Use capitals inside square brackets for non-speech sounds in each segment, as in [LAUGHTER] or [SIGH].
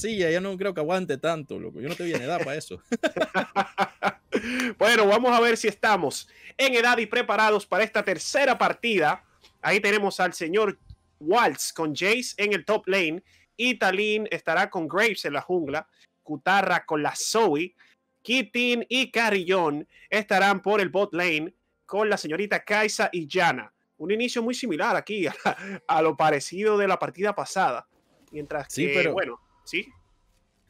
silla, yo no creo que aguante tanto, loco. Yo no te viene edad para eso. [LAUGHS] bueno, vamos a ver si estamos en edad y preparados para esta tercera partida. Ahí tenemos al señor Waltz con Jace en el top lane. y Talin estará con Graves en la jungla. Kutarra con la Zoe. Kitin y Carillon estarán por el bot lane con la señorita Kaisa y Jana Un inicio muy similar aquí [LAUGHS] a, lo parecido de la partida pasada. Mientras sí, que, pero... bueno, ¿sí?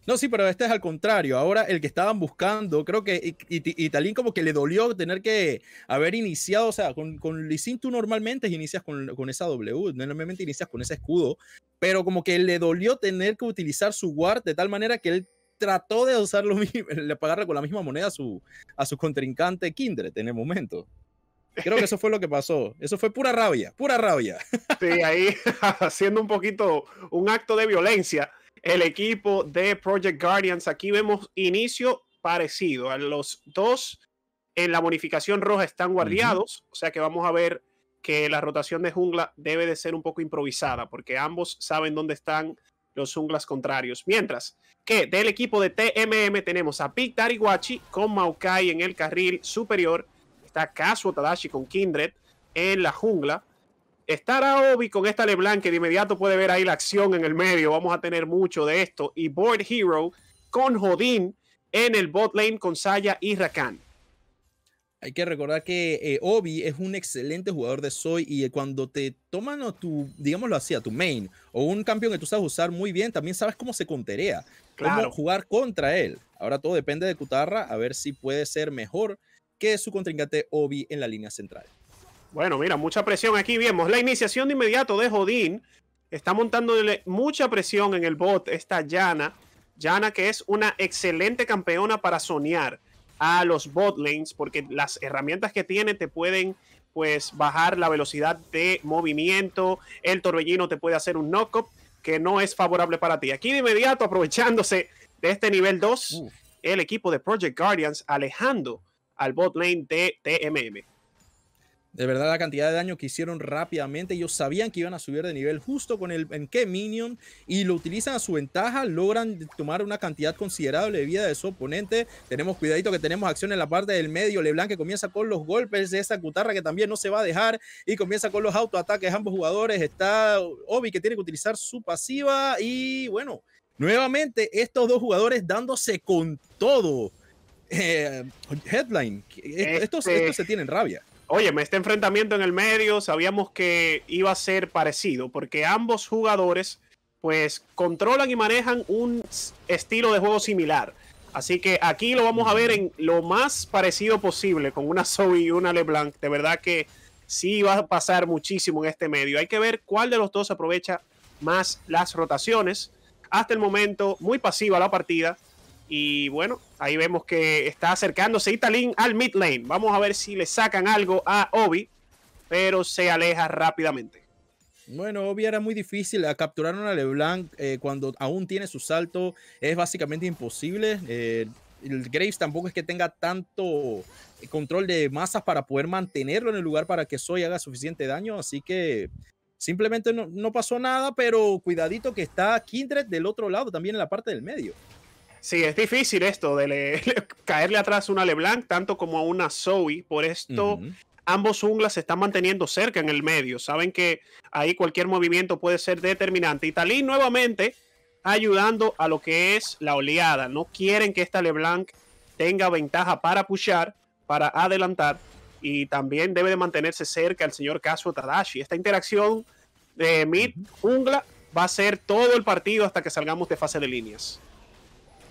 No, sí, pero este es al contrario. Ahora el que estaban buscando, creo que Y talín como que le dolió tener que haber iniciado, o sea, con, con tú normalmente inicias con, esa W, normalmente inicias con ese escudo, pero como que le dolió tener que utilizar su guard de tal manera que él trató de usarlo... lo [LAUGHS] le pagarle con la misma moneda a su, a su contrincante Kindred en el momento. Creo que eso fue lo que pasó. Eso fue pura rabia, pura rabia. Sí, ahí [LAUGHS] haciendo un poquito un acto de violencia el equipo de Project Guardians. Aquí vemos inicio parecido. A los dos en la bonificación roja están guardiados, o sea que vamos a ver que la rotación de jungla debe de ser un poco improvisada, porque ambos saben dónde están los junglas contrarios. Mientras que del equipo de TMM tenemos a Big Daddy con Maokai en el carril superior, está Kazuo Tadashi con Kindred en la jungla, estar a Obi con esta LeBlanc, que de inmediato puede ver ahí la acción en el medio. Vamos a tener mucho de esto. Y Board Hero con Jodin en el bot lane con Saya y Rakan. Hay que recordar que eh, Obi es un excelente jugador de Soy y cuando te toman a tu, digámoslo así, a tu main o un campeón que tú sabes usar muy bien, también sabes cómo se conterea, claro. cómo jugar contra él. Ahora todo depende de Kutarra, a ver si puede ser mejor que su contrincante Obi en la línea central. Bueno, mira, mucha presión aquí. Vemos la iniciación de inmediato de Jodín. Está montándole mucha presión en el bot esta Yana. Yana que es una excelente campeona para soñar a los bot lanes porque las herramientas que tiene te pueden pues bajar la velocidad de movimiento, el torbellino te puede hacer un knock-up que no es favorable para ti. Aquí de inmediato aprovechándose de este nivel 2, el equipo de Project Guardians alejando al bot lane de TMM. De verdad, la cantidad de daño que hicieron rápidamente. Ellos sabían que iban a subir de nivel justo con el en qué minion y lo utilizan a su ventaja. Logran tomar una cantidad considerable de vida de su oponente. Tenemos cuidadito que tenemos acción en la parte del medio. Leblanc que comienza con los golpes de esa cutarra que también no se va a dejar y comienza con los autoataques. Ambos jugadores está Obi que tiene que utilizar su pasiva y bueno, nuevamente estos dos jugadores dándose con todo. Eh, headline, estos, estos este se tienen rabia óyeme, este enfrentamiento en el medio sabíamos que iba a ser parecido, porque ambos jugadores pues controlan y manejan un estilo de juego similar. Así que aquí lo vamos a ver en lo más parecido posible, con una [LAUGHS] Zoe y una LeBlanc. De verdad que sí va a pasar muchísimo en este medio. Hay que ver cuál de los dos aprovecha más las rotaciones. Hasta el momento, muy pasiva la partida. Y bueno, ahí vemos que está acercándose Italin al mid lane. Vamos a ver si le sacan algo a Obi, pero se aleja rápidamente. Bueno, Obi era muy difícil. capturar a LeBlanc eh, cuando aún tiene su salto. Es básicamente imposible. Eh, el Graves tampoco es que tenga tanto control de masas para poder mantenerlo en el lugar para que Soy haga suficiente daño. Así que simplemente no, no pasó nada, pero cuidadito que está Kindred del otro lado, también en la parte del medio. Sí, es difícil esto de [LAUGHS] caerle atrás a una LeBlanc tanto como a una Zoe. Por esto, ambos junglas se están manteniendo cerca en el medio. Saben que ahí cualquier movimiento puede ser determinante. Y Talín nuevamente ayudando a lo que es la oleada. No quieren que esta LeBlanc tenga ventaja para pushar, para adelantar. Y también debe de mantenerse cerca el señor Kazuo Tadashi. Esta interacción de mid jungla va a ser todo el partido hasta que salgamos de fase de líneas.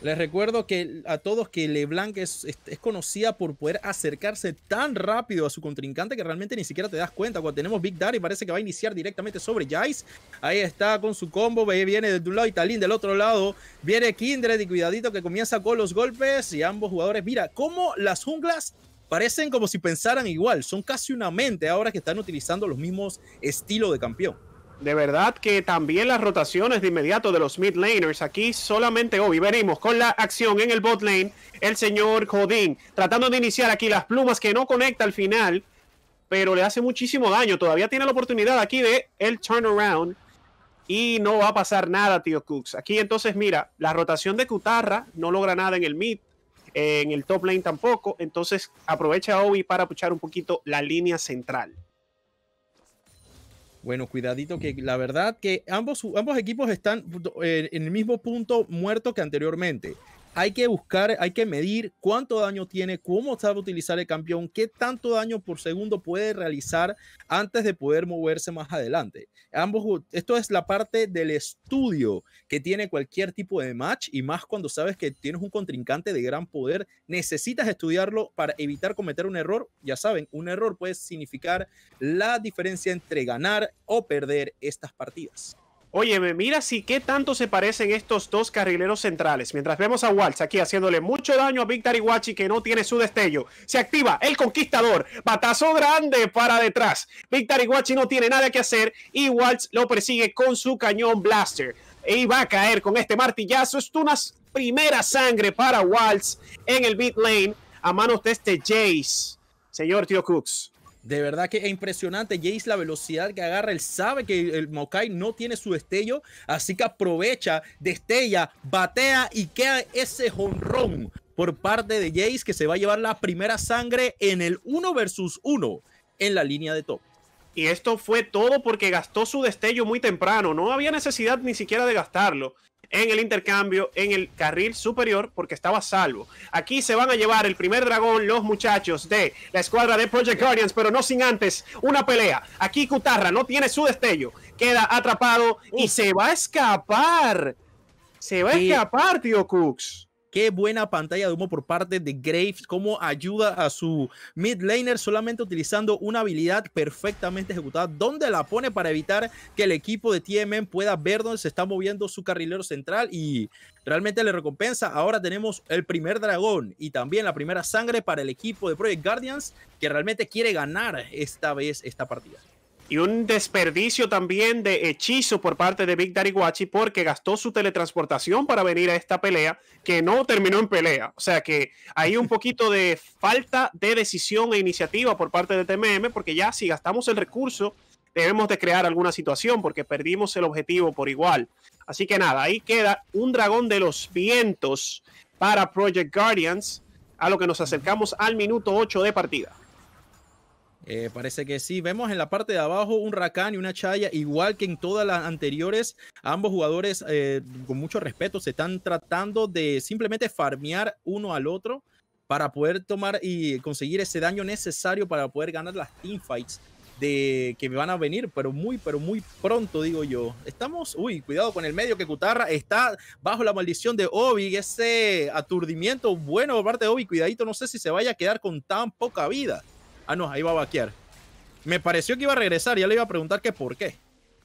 Les recuerdo que a todos que LeBlanc es, conocida por poder acercarse tan rápido a su contrincante que realmente ni siquiera te das cuenta. Cuando tenemos Big Daddy parece que va a iniciar directamente sobre Jace. Ahí está con su combo, viene de un lado y Talín del otro lado. Viene Kindred y cuidadito que comienza con los golpes y ambos jugadores. Mira, cómo las junglas parecen como si pensaran igual. Son casi una mente ahora que están utilizando los mismos estilos de campeón. De verdad que también las rotaciones de inmediato de los mid laners. Aquí solamente obi veremos con la acción en el bot lane el señor Jodín tratando de iniciar aquí las plumas que no conecta al final, pero le hace muchísimo daño. Todavía tiene la oportunidad aquí de el turnaround y no va a pasar nada, tío Cooks. Aquí entonces, mira, la rotación de Cutarra no logra nada en el mid, en el top lane tampoco. Entonces aprovecha Obi para puchar un poquito la línea central. Bueno, cuidadito que la verdad que ambos, ambos equipos están eh, en el mismo punto muerto que anteriormente hay que buscar, hay que medir cuánto daño tiene, cómo sabe utilizar el campeón, qué tanto daño por segundo puede realizar antes de poder moverse más adelante. Ambos, esto es la parte del estudio que tiene cualquier tipo de match y más cuando sabes que tienes un contrincante de gran poder, necesitas estudiarlo para evitar cometer un error. Ya saben, un error puede significar la diferencia entre ganar o perder estas partidas. Óyeme, mira si qué tanto se parecen estos dos carrileros centrales. Mientras vemos a Waltz aquí haciéndole mucho daño a Victor Iguachi que no tiene su destello. Se activa el conquistador. Batazo grande para detrás. Victor Iguachi no tiene nada que hacer y Waltz lo persigue con su cañón blaster. Y e va a caer con este martillazo. Es una primera sangre para Waltz en el beat lane a manos de este Jace. Señor Tío Cooks. De verdad que es impresionante. Jace, la velocidad que agarra, él sabe que el Mokai no tiene su destello, así que aprovecha, destella, batea y queda ese jonrón por parte de Jace que se va a llevar la primera sangre en el 1 versus 1 en la línea de top. Y esto fue todo porque gastó su destello muy temprano, no había necesidad ni siquiera de gastarlo en el intercambio, en el carril superior, porque estaba salvo. Aquí se van a llevar el primer dragón los muchachos de la escuadra de Project Guardians, pero no sin antes una pelea. Aquí Cutarra no tiene su destello, queda atrapado y se va a escapar. Se va a escapar, tío Cooks. Qué buena pantalla de humo por parte de Graves, cómo ayuda a su mid laner solamente utilizando una habilidad perfectamente ejecutada, donde la pone para evitar que el equipo de TMM pueda ver dónde se está moviendo su carrilero central y realmente le recompensa. Ahora tenemos el primer dragón y también la primera sangre para el equipo de Project Guardians que realmente quiere ganar esta vez esta partida. Y un desperdicio también de hechizo por parte de Big Daddy porque gastó su teletransportación para venir a esta pelea que no terminó en pelea. O sea que hay un poquito de falta de decisión e iniciativa por parte de TMM porque ya si gastamos el recurso debemos de crear alguna situación porque perdimos el objetivo por igual. Así que nada, ahí queda un dragón de los vientos para Project Guardians a lo que nos acercamos al minuto 8 de partida. Eh, parece que sí. Vemos en la parte de abajo un Rakan y una Chaya, igual que en todas las anteriores. Ambos jugadores, eh, con mucho respeto, se están tratando de simplemente farmear uno al otro para poder tomar y conseguir ese daño necesario para poder ganar las teamfights de que van a venir, pero muy, pero muy pronto, digo yo. Estamos, uy, cuidado con el medio que Cutarra está bajo la maldición de Obi, ese aturdimiento bueno de parte de Obi, cuidadito, no sé si se vaya a quedar con tan poca vida. Ah, no, ahí va a vaquear. Me pareció que iba a regresar, ya le iba a preguntar que por qué.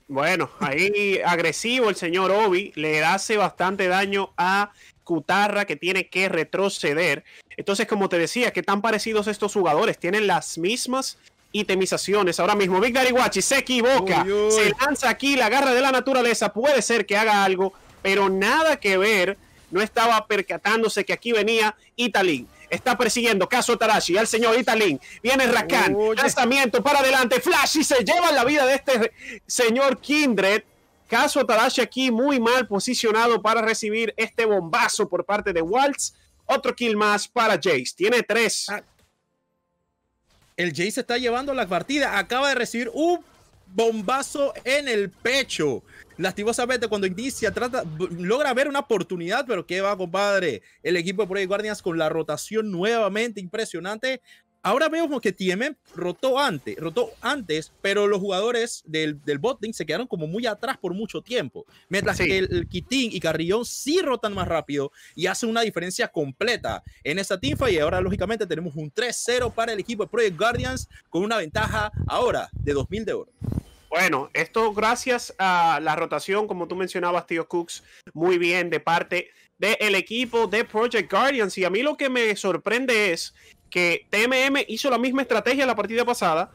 Bueno, ahí [LAUGHS] agresivo el señor Obi, le hace bastante daño a Cutarra que tiene que retroceder. Entonces, como te decía, que tan parecidos estos jugadores, tienen las mismas itemizaciones. Ahora mismo, Big Daddy se equivoca, se lanza aquí, la garra de la naturaleza, puede ser que haga algo, pero nada que ver, no estaba percatándose que aquí venía Italín está persiguiendo Caso Tarashi al señor Italín. Viene Rakan, lanzamiento para adelante, Flash y se lleva la vida de este señor Kindred. Caso Tarashi aquí muy mal posicionado para recibir este bombazo por parte de Waltz. Otro kill más para Jace. Tiene tres. Ah. el Jace está llevando la partida. Acaba de recibir un bombazo en el pecho. Lastimosamente, cuando inicia, trata, logra ver una oportunidad, pero qué va, compadre. El equipo de Project Guardians con la rotación nuevamente impresionante Ahora vemos que TM rotó antes, rotó antes, pero los jugadores del, del botting se quedaron como muy atrás por mucho tiempo. Mientras que el, el y Carrillón sí rotan más rápido y hacen una diferencia completa en esa teamfight. Y ahora, lógicamente, tenemos un 3-0 para el equipo de Project Guardians con una ventaja ahora de 2.000 de oro. Bueno, esto gracias a la rotación, como tú mencionabas, Tío Cooks, muy bien de parte del equipo de Project Guardians. Y a mí lo que me sorprende es que TMM hizo la misma estrategia la partida pasada.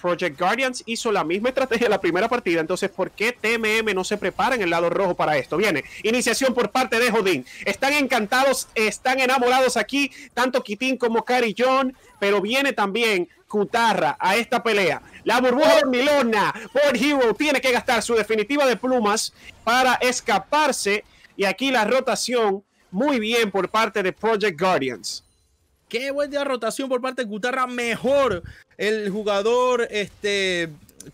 Project Guardians hizo la misma estrategia la primera partida, entonces ¿por qué TMM no se prepara en el lado rojo para esto? Viene, iniciación por parte de Jodín. Están encantados, están enamorados aquí, tanto Kitín como Cari John, pero viene también Cutarra a esta pelea. La burbuja de Milona por Hero tiene que gastar su definitiva de plumas para escaparse y aquí la rotación muy bien por parte de Project Guardians. Qué buena rotación por parte de Gutarra. Mejor el jugador este,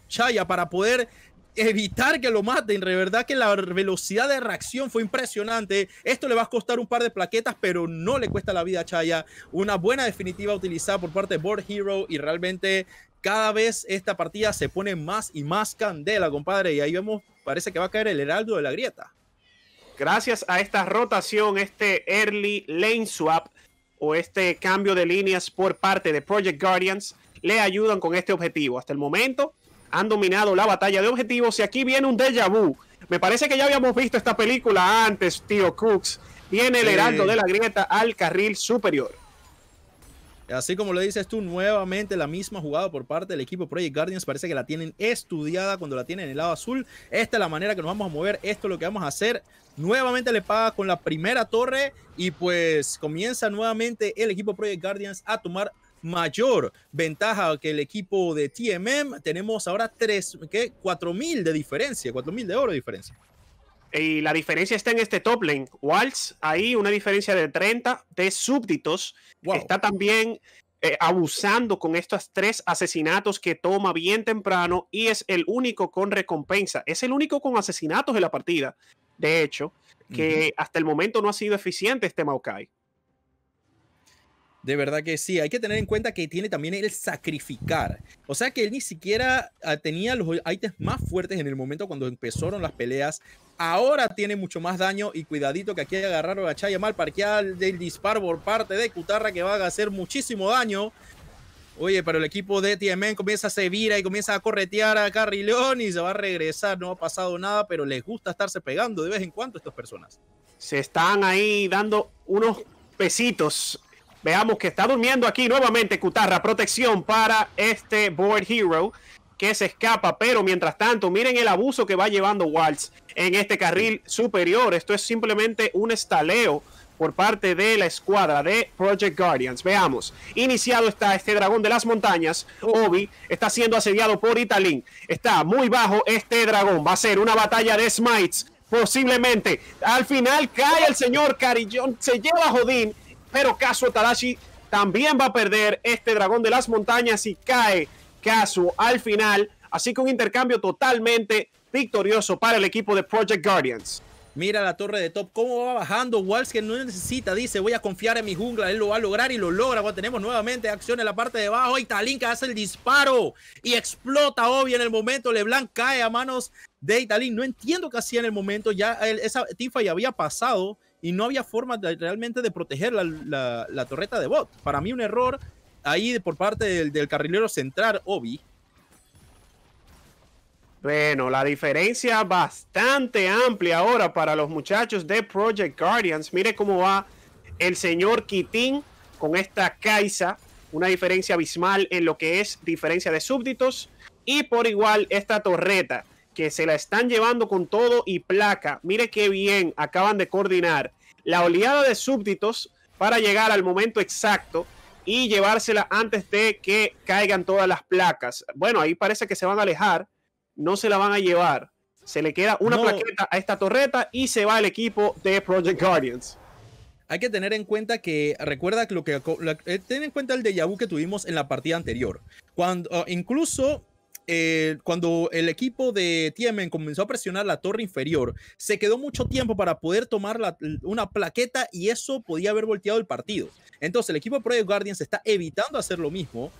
Chaya para poder evitar que lo maten. De verdad que la velocidad de reacción fue impresionante. Esto le va a costar un par de plaquetas, pero no le cuesta la vida a Chaya. Una buena definitiva utilizada por parte de Board Hero y realmente cada vez esta partida se pone más y más candela, compadre. Y ahí vemos, parece que va a caer el heraldo de la grieta. Gracias a esta rotación, este early lane swap o este cambio de líneas por parte de Project Guardians le ayudan con este objetivo. Hasta el momento han dominado la batalla de objetivos y aquí viene un déjà vu. Me parece que ya habíamos visto esta película antes, tío Cooks viene el heraldo de la grieta al carril superior. Así como lo dices tú, nuevamente la misma jugada por parte del equipo Project Guardians. Parece que la tienen estudiada cuando la tienen en el lado azul. Esta es la manera que nos vamos a mover. Esto es lo que vamos a hacer. Nuevamente le paga con la primera torre y pues comienza nuevamente el equipo Project Guardians a tomar mayor ventaja que el equipo de TMM. Tenemos ahora ¿qué? 4.000 de diferencia, 4.000 de oro de diferencia. Y la diferencia está en este top lane. Waltz, ahí una diferencia de 30 de súbditos. Está también eh, abusando con estos tres asesinatos que toma bien temprano y es el único con recompensa. Es el único con asesinatos en la partida. De hecho, que hasta el momento no ha sido eficiente este Maokai. De verdad que sí, hay que tener en cuenta que tiene también el sacrificar. O sea que él ni siquiera ah, tenía los ítems más fuertes en el momento cuando empezaron las peleas. Ahora tiene mucho más daño y cuidadito que aquí agarraron a Chaya mal parqueada del disparo por parte de Cutarra que va a hacer muchísimo daño. Oye, pero el equipo de TMN comienza a se vira y comienza a corretear a Carrileón y se va a regresar. No ha pasado nada, pero les gusta estarse pegando de vez en cuando a estas personas. Se están ahí dando unos pesitos Veamos que está durmiendo aquí nuevamente Cutarra. Protección para este Board Hero que se escapa. Pero mientras tanto, miren el abuso que va llevando Waltz en este carril superior. Esto es simplemente un estaleo por parte de la escuadra de Project Guardians. Veamos. Iniciado está este dragón de las montañas. Obi está siendo asediado por Italín. Está muy bajo este dragón. Va a ser una batalla de smites. Posiblemente. Al final cae el señor Carillón. Se lleva a Jodín pero Casu Talashi también va a perder este dragón de las montañas y cae Casu al final. Así que un intercambio totalmente victorioso para el equipo de Project Guardians. Mira la torre de top, cómo va bajando. Walsh que no necesita, dice, voy a confiar en mi jungla. Él lo va a lograr y lo logra. tenemos nuevamente acción en la parte de abajo. Y que hace el disparo y explota, obvio, en el momento. Leblanc cae a manos de Italín. No entiendo qué hacía en el momento. Ya esa tifa ya había pasado y no había forma de, realmente de proteger la, torreta de bot. Para mí un error ahí por parte del, carrilero central, Obi. Bueno, la diferencia bastante amplia ahora para los muchachos de Project Guardians. Mire cómo va el señor Kitín con esta Kaisa. Una diferencia abismal en lo que es diferencia de súbditos. Y por igual esta torreta que se la están llevando con todo y placa. Mire qué bien acaban de coordinar la oleada de súbditos para llegar al momento exacto y llevársela antes de que caigan todas las placas. Bueno, ahí parece que se van a alejar, no se la van a llevar. Se le queda una plaqueta a esta torreta y se va el equipo de Project Guardians. Hay que tener en cuenta que, recuerda lo que, eh, ten en cuenta el de vu que tuvimos en la partida anterior. Cuando, incluso eh, cuando el equipo de Tiemen comenzó a presionar la torre inferior, se quedó mucho tiempo para poder tomar una plaqueta y eso podía haber volteado el partido. Entonces el equipo de Project Guardians está evitando hacer lo mismo,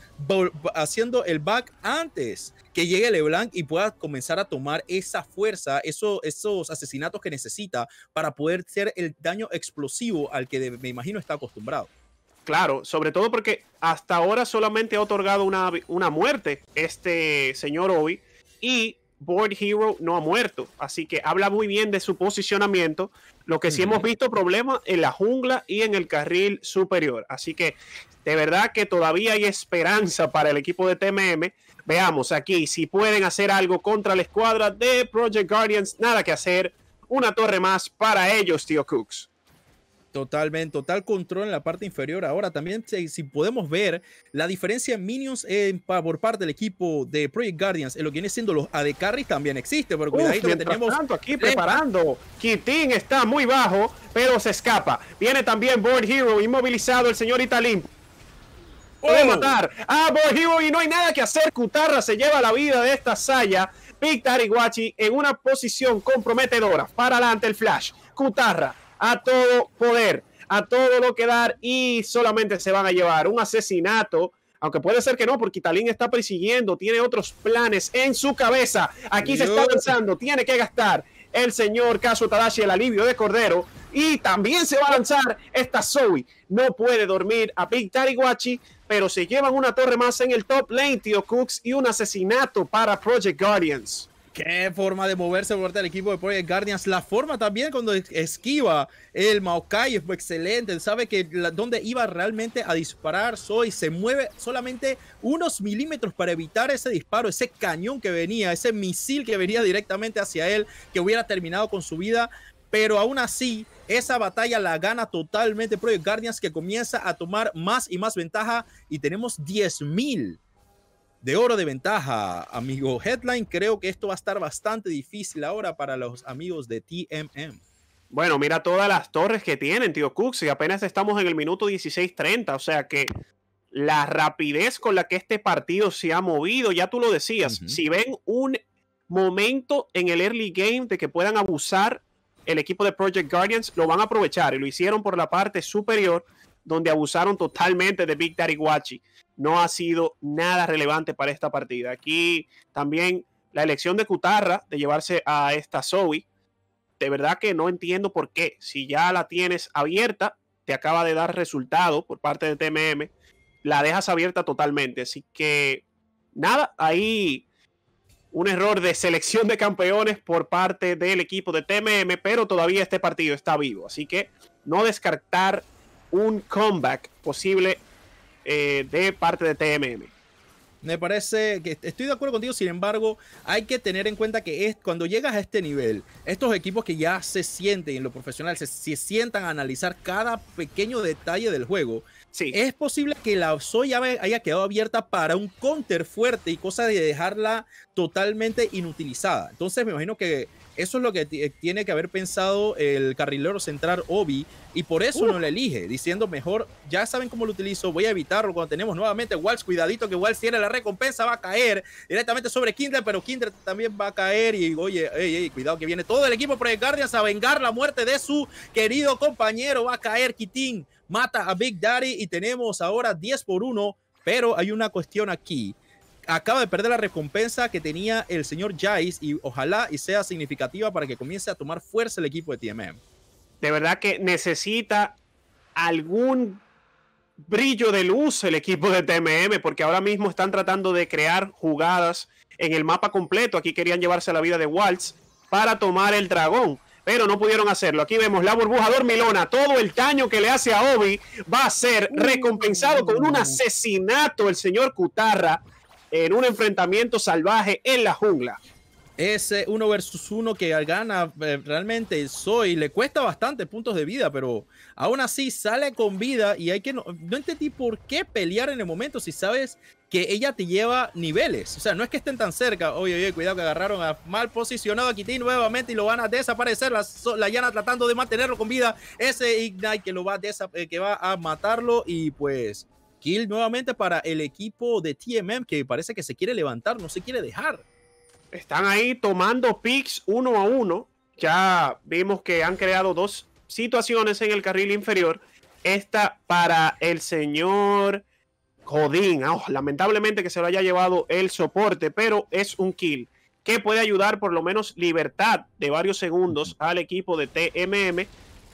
haciendo el back antes que llegue LeBlanc y pueda comenzar a tomar esa fuerza, esos asesinatos que necesita para poder ser el daño explosivo al que me imagino está acostumbrado. Claro, sobre todo porque hasta ahora solamente ha otorgado una, una muerte este señor Obi y Board Hero no ha muerto. Así que habla muy bien de su posicionamiento. Lo que sí hemos visto problemas en la jungla y en el carril superior. Así que de verdad que todavía hay esperanza para el equipo de TMM. Veamos aquí si pueden hacer algo contra la escuadra de Project Guardians. Nada que hacer. Una torre más para ellos, tío Cooks. Totalmente, total control en la parte inferior. Ahora también, si, podemos ver la diferencia en minions en, por parte del equipo de Project Guardians, en lo que viene siendo los AD Carries también existe, pero cuidadito tenemos. Tanto aquí preparando. Kitin está muy bajo, pero se escapa. Viene también Board Hero, inmovilizado el señor Italín. Puede oh. matar a Hero y no hay nada que hacer. Cutarra se lleva la vida de esta saya. y en una posición comprometedora. Para adelante el flash. Cutarra a todo poder, a todo lo que dar y solamente se van a llevar un asesinato. Aunque puede ser que no, porque Italín está persiguiendo, tiene otros planes en su cabeza. Aquí se está lanzando, tiene que gastar el señor Caso Tadashi, el alivio de Cordero. Y también se va a lanzar esta Zoe. No puede dormir a Big Tariguachi, pero se llevan una torre más en el top lane, tío Cooks, y un asesinato para Project Guardians. Qué forma de moverse por parte del equipo de Project Guardians. La forma también cuando esquiva el Maokai fue excelente. sabe que donde iba realmente a disparar Soy se mueve solamente unos milímetros para evitar ese disparo, ese cañón que venía, ese misil que venía directamente hacia él, que hubiera terminado con su vida. Pero aún así, esa batalla la gana totalmente Project Guardians, que comienza a tomar más y más ventaja. Y tenemos 10.000 de oro de ventaja, amigo Headline. Creo que esto va a estar bastante difícil ahora para los amigos de TMM. Bueno, mira todas las torres que tienen, tío Cooks, y apenas estamos en el minuto 16:30, o sea que la rapidez con la que este partido se ha movido, ya tú lo decías, si ven un momento en el early game de que puedan abusar el equipo de Project Guardians, lo van a aprovechar y lo hicieron por la parte superior, donde abusaron totalmente de Big Daddy no ha sido nada relevante para esta partida. Aquí también la elección de Cutarra de llevarse a esta Zoe, de verdad que no entiendo por qué. Si ya la tienes abierta, te acaba de dar resultado por parte de TMM, la dejas abierta totalmente. Así que nada, ahí un error de selección de campeones por parte del equipo de TMM, pero todavía este partido está vivo. Así que no descartar un comeback posible eh, de parte de TMM. Me parece que estoy de acuerdo contigo, sin embargo, hay que tener en cuenta que es, cuando llegas a este nivel, estos equipos que ya se sienten en lo profesional, se, sientan a analizar cada pequeño detalle del juego, es posible que la e ya haya quedado abierta para un counter fuerte y cosa de dejarla totalmente inutilizada. Entonces me imagino que eso es lo que eh, tiene que haber pensado el carrilero central Obi y por eso no lo elige, diciendo mejor, ya saben cómo lo utilizo, voy a evitarlo cuando tenemos nuevamente Walsh, cuidadito que Walsh tiene la recompensa, va a caer directamente sobre Kindle, pero Kindle también va a caer y oye, cuidado que viene todo el equipo Project Guardians a vengar la muerte de su querido compañero, va a caer Kitín, mata a Big Daddy y tenemos ahora 10 por 1, pero hay una cuestión aquí acaba de perder la recompensa que tenía el señor Jais y ojalá y sea significativa para que comience a tomar fuerza el equipo de TMM. De verdad que necesita algún brillo de luz el equipo de TMM porque ahora mismo están tratando de crear jugadas en el mapa completo. Aquí querían llevarse la vida de Waltz para tomar el dragón pero no pudieron hacerlo. Aquí vemos la burbuja melona. todo el daño que le hace a Obi va a ser recompensado con un mm. asesinato el señor Cutarra en un enfrentamiento salvaje en la jungla. Ese uno versus uno que gana eh, realmente soy. le cuesta bastante puntos de vida, pero aún así sale con vida y hay que no, no entendí por qué pelear en el momento si sabes que ella te lleva niveles. O sea, no es que estén tan cerca. Oye, oye, cuidado que agarraron a mal posicionado a Kitty nuevamente y lo van a desaparecer. La, la llana tratando de mantenerlo con vida. Ese Ignite que lo va eh, que va a matarlo y pues Kill nuevamente para el equipo de TMM que parece que se quiere levantar, no se quiere dejar. Están ahí tomando picks uno a uno. Ya vimos que han creado dos situaciones en el carril inferior. Esta para el señor Jodín. Ah, oh, lamentablemente que se lo haya llevado el soporte, pero es un kill que puede ayudar por lo menos libertad de varios segundos al equipo de TMM.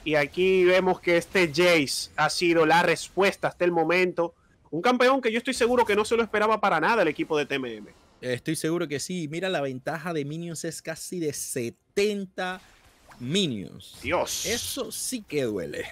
Y aquí vemos que este Jace ha sido la respuesta hasta el momento un campeón que yo estoy seguro que no se lo esperaba para nada el equipo de TMM. Estoy seguro que sí. Mira, la ventaja de Minions es casi de 70 Minions. Dios. Eso sí que duele.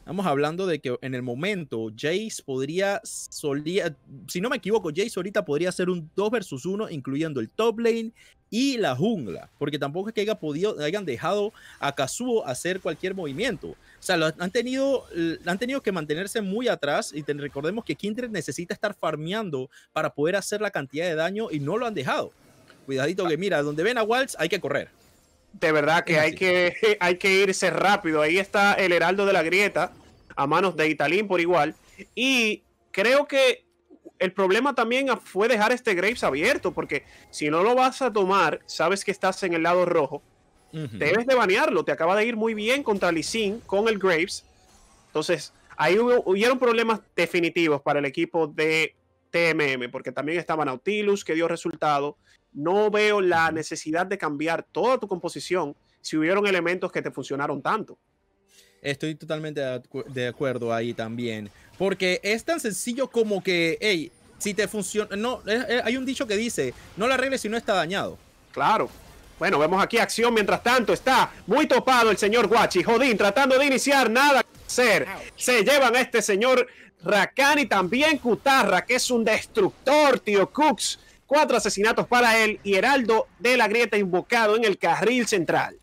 Estamos hablando de que en el momento Jace podría, solía, si no me equivoco, Jace ahorita podría ser un 2 versus 1, incluyendo el top lane y la jungla, porque tampoco es que haya podido, hayan dejado a Kazuo hacer cualquier movimiento. O sea, han, tenido, han tenido que mantenerse muy atrás y recordemos que Kindred necesita estar farmeando para poder hacer la cantidad de daño y no lo han dejado. Cuidadito que mira, donde ven a Waltz hay que correr. De verdad que hay, que [LAUGHS] hay que irse rápido. Ahí está el Heraldo de la Grieta a manos de Italín por igual. Y creo que el problema también fue dejar este Graves abierto porque si no lo vas a tomar, sabes que estás en el lado rojo Debes de banearlo. Te acaba de ir muy bien contra Lee con el Graves. Entonces, ahí hubo, hubieron problemas definitivos para el equipo de TMM, porque también estaba Nautilus, que dio resultado. No veo la necesidad de cambiar toda tu composición si hubieron elementos que te funcionaron tanto. Estoy totalmente de acuerdo ahí también. Porque es tan sencillo como que, hey, si te funciona. No, eh, eh, hay un dicho que dice: no la arregles si no está dañado. Claro. Bueno, vemos aquí acción mientras tanto. Está muy topado el señor Guachi. Jodín tratando de iniciar. Nada que hacer. Se llevan a este señor y también Cutarra, que es un destructor, tío Cooks. Cuatro asesinatos para él y Heraldo de la Grieta invocado en el carril central.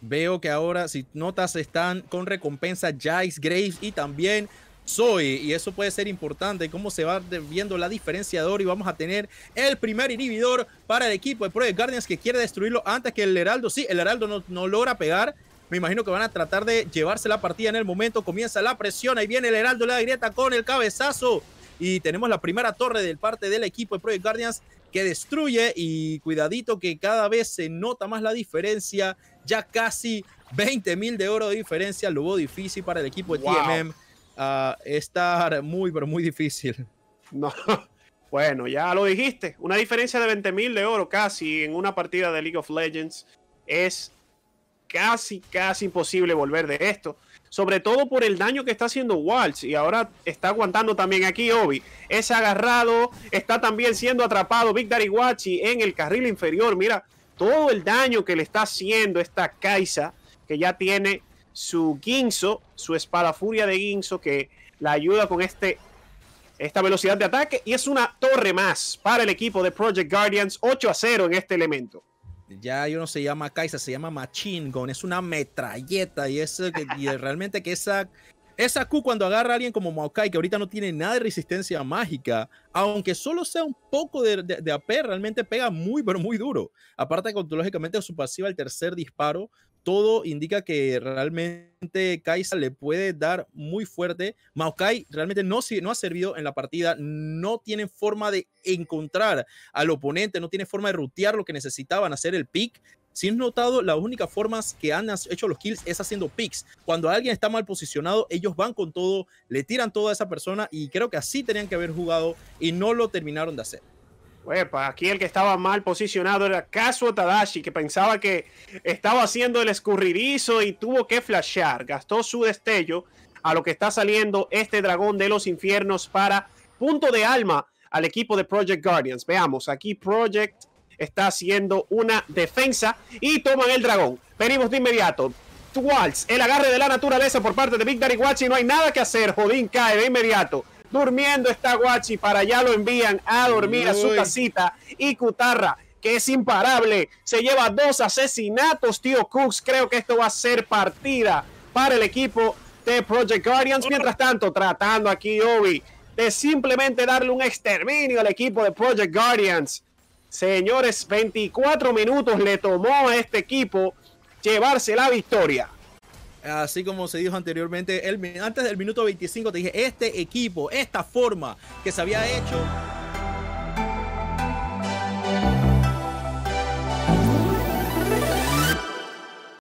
Veo que ahora, si notas, están con recompensa Jace Graves y también soy. Y eso puede ser importante, cómo se va viendo la diferenciador y vamos a tener el primer inhibidor para el equipo de Project Guardians que quiere destruirlo antes que el Heraldo. Sí, el Heraldo no, logra pegar. Me imagino que van a tratar de llevarse la partida en el momento. Comienza la presión. Ahí viene el Heraldo, la grieta con el cabezazo. Y tenemos la primera torre del parte del equipo de Project Guardians que destruye y cuidadito que cada vez se nota más la diferencia, ya casi 20 mil de oro de diferencia, lo hubo difícil para el equipo de TMM estar muy, pero muy difícil. No. [LAUGHS] Bueno, ya lo dijiste. Una diferencia de 20.000 mil de oro casi en una partida de League of Legends es casi, casi imposible volver de esto. Sobre todo por el daño que está haciendo Walsh. Y ahora está aguantando también aquí Obi. Es agarrado. Está también siendo atrapado Big Daddy Watchy en el carril inferior. Mira, todo el daño que le está haciendo esta Kaisa. Que ya tiene su Ginzo, su espada furia de Ginzo, que la ayuda con este, esta velocidad de ataque. Y es una torre más para el equipo de Project Guardians, 8 a 0 en este elemento. Ya yo no se llama Kaisa, se llama Machine Gun, es una metralleta eh, y es realmente que esa, esa Q cuando agarra a alguien como Maokai, que ahorita no tiene nada de resistencia mágica, aunque solo sea un poco de, de, de AP, realmente pega muy, pero muy duro. Aparte que lógicamente su pasiva, el tercer disparo, todo indica que realmente Kaisa le puede dar muy fuerte. Maokai realmente no, no ha servido en la partida, no tienen forma de encontrar al oponente, no tiene forma de rutear lo que necesitaban hacer el pick. Si han notado, las únicas formas que han hecho los kills es haciendo picks. Cuando alguien está mal posicionado, ellos van con todo, le tiran todo a esa persona y creo que así tenían que haber jugado y no lo terminaron de hacer aquí el que estaba mal posicionado era Kazuo Tadashi, que pensaba que estaba haciendo el escurridizo y tuvo que flashear. Gastó su destello a lo que está saliendo este dragón de los infiernos para punto de alma al equipo de Project Guardians. Veamos, aquí Project está haciendo una defensa y toman el dragón. Venimos de inmediato. Waltz, el agarre de la naturaleza por parte de Big Daddy Watch y no hay nada que hacer. Jodín cae de inmediato. Durmiendo está Guachi, para allá lo envían a dormir a su casita. Y Cutarra, que es imparable, se lleva dos asesinatos, tío Cooks. Creo que esto va a ser partida para el equipo de Project Guardians. Mientras tanto, tratando aquí Obi de simplemente darle un exterminio al equipo de Project Guardians. Señores, 24 minutos le tomó a este equipo llevarse la victoria así como se dijo anteriormente, el, antes del minuto 25 te dije, este equipo, esta forma que se había hecho